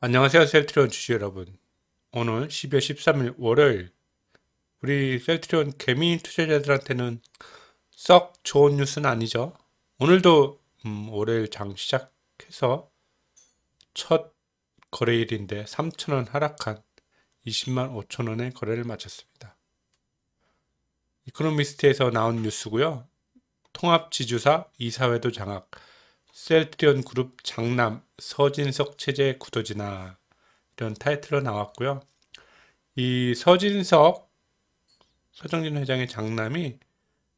안녕하세요 셀트리온 주주 여러분 오늘 12월 13일 월요일 우리 셀트리온 개미 투자자들한테는 썩 좋은 뉴스는 아니죠 오늘도 음, 월요일 장 시작해서 첫 거래일인데 3천원 하락한 20만 5천원의 거래를 마쳤습니다 이코노미스트에서 나온 뉴스고요 통합지주사 이사회도 장악 셀트리온 그룹 장남 서진석 체제 구도지나 이런 타이틀로 나왔고요. 이 서진석 서정진 회장의 장남이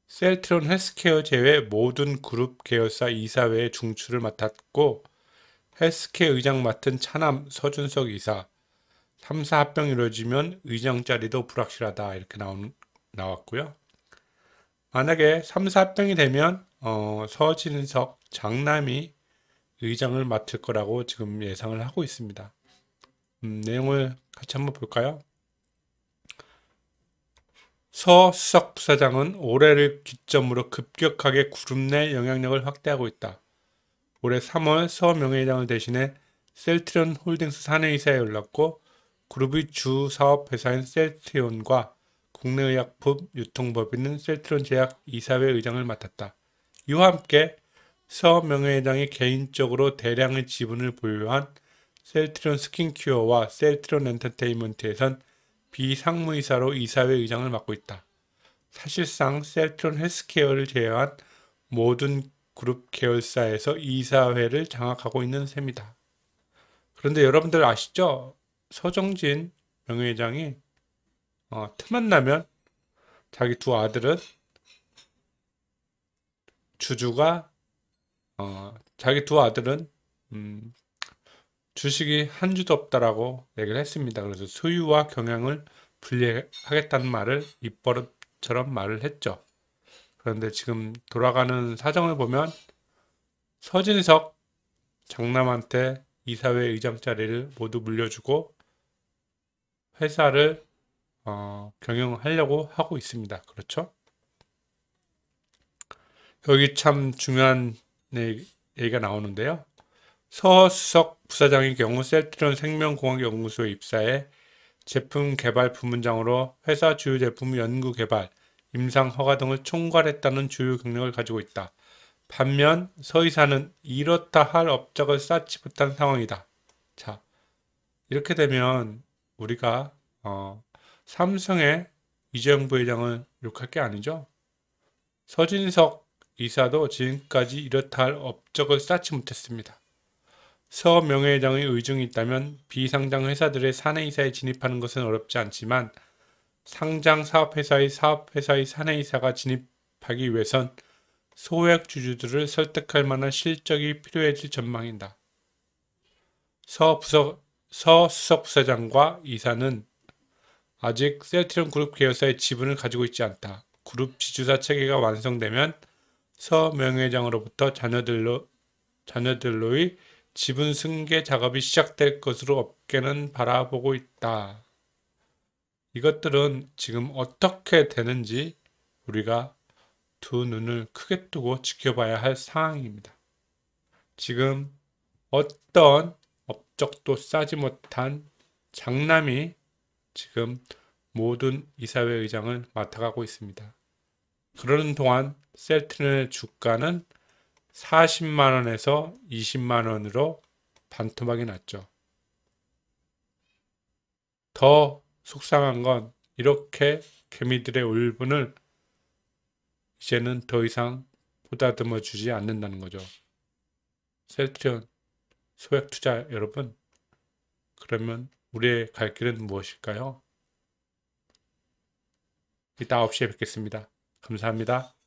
셀트론 헬스케어 제외 모든 그룹 계열사 이사회 중추를 맡았고 헬스케어 의장 맡은 차남 서준석 이사 3사 합병 이루어지면 의장 자리도 불확실하다 이렇게 나온, 나왔고요. 만약에 3, 4병이 되면 어, 서진석 장남이 의장을 맡을 거라고 지금 예상을 하고 있습니다. 음, 내용을 같이 한번 볼까요? 서 수석 부사장은 올해를 기점으로 급격하게 구름 내 영향력을 확대하고 있다. 올해 3월 서 명예회장을 대신해 셀트리온 홀딩스 사내이사에 올랐고 그룹의 주 사업회사인 셀트리온과 국내의약품 유통법인은 셀트론 제약 이사회 의장을 맡았다. 이와 함께 서명회장이 개인적으로 대량의 지분을 보유한 셀트론 스킨큐어와 셀트론 엔터테인먼트에선 비상무이사로 이사회 의장을 맡고 있다. 사실상 셀트론 헬스케어를 제외한 모든 그룹 계열사에서 이사회를 장악하고 있는 셈이다. 그런데 여러분들 아시죠? 서정진 명예회장이 어, 틈만 나면 자기 두 아들은 주주가 어, 자기 두 아들은 음, 주식이 한 주도 없다라고 얘기를 했습니다. 그래서 소유와 경향을 분리하겠다는 말을 입버릇처럼 말을 했죠. 그런데 지금 돌아가는 사정을 보면 서진석 장남한테 이사회 의장 자리를 모두 물려주고 회사를 어, 경영하려고 하고 있습니다. 그렇죠? 여기 참 중요한 네, 얘기가 나오는데요. 서석 부사장의 경우 셀트론 생명공학연구소에 입사해 제품 개발 부문장으로 회사 주요 제품 연구 개발, 임상 허가 등을 총괄했다는 주요 경력을 가지고 있다. 반면 서의사는 이렇다 할 업적을 쌓지 못한 상황이다. 자, 이렇게 되면 우리가 어, 삼성의 이재용 부회장은 욕할 게 아니죠. 서진석 이사도 지금까지 이렇다 할 업적을 쌓지 못했습니다. 서 명예회장의 의중이 있다면 비상장 회사들의 사내이사에 진입하는 것은 어렵지 않지만 상장 사업회사의 사업회사의 사내이사가 진입하기 위해선 소액 주주들을 설득할 만한 실적이 필요해질 전망이다. 서 부석, 서 수석 부사장과 이사는 아직 셀트리 그룹 계열사의 지분을 가지고 있지 않다. 그룹 지주사 체계가 완성되면 서명회장으로부터 자녀들로 자녀들로의 지분 승계 작업이 시작될 것으로 업계는 바라보고 있다. 이것들은 지금 어떻게 되는지 우리가 두 눈을 크게 뜨고 지켜봐야 할 상황입니다. 지금 어떤 업적도 싸지 못한 장남이 지금 모든 이사회 의장을 맡아가고 있습니다. 그러는 동안 셀트린의 주가는 40만 원에서 20만 원으로 반토막이 났죠. 더 속상한 건 이렇게 개미들의 울분을 이제는 더 이상 보다듬어 주지 않는다는 거죠. 셀트리온 소액 투자 여러분 그러면 우리의 갈 길은 무엇일까요? 이따 9시에 뵙겠습니다. 감사합니다.